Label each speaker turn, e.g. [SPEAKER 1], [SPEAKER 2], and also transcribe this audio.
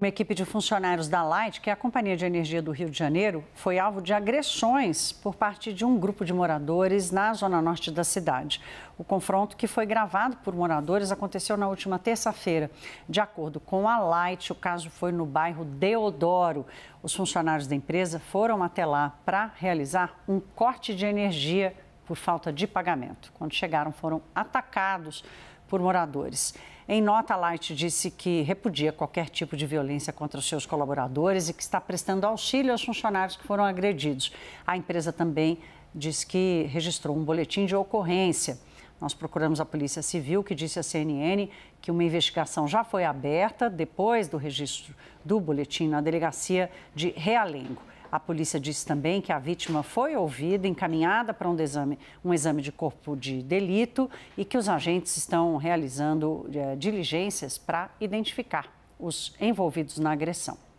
[SPEAKER 1] Uma equipe de funcionários da Light, que é a Companhia de Energia do Rio de Janeiro, foi alvo de agressões por parte de um grupo de moradores na zona norte da cidade. O confronto, que foi gravado por moradores, aconteceu na última terça-feira. De acordo com a Light, o caso foi no bairro Deodoro. Os funcionários da empresa foram até lá para realizar um corte de energia por falta de pagamento. Quando chegaram, foram atacados por moradores. Em nota, Light disse que repudia qualquer tipo de violência contra os seus colaboradores e que está prestando auxílio aos funcionários que foram agredidos. A empresa também diz que registrou um boletim de ocorrência. Nós procuramos a Polícia Civil, que disse à CNN que uma investigação já foi aberta depois do registro do boletim na delegacia de Realengo. A polícia disse também que a vítima foi ouvida, encaminhada para um exame, um exame de corpo de delito e que os agentes estão realizando eh, diligências para identificar os envolvidos na agressão.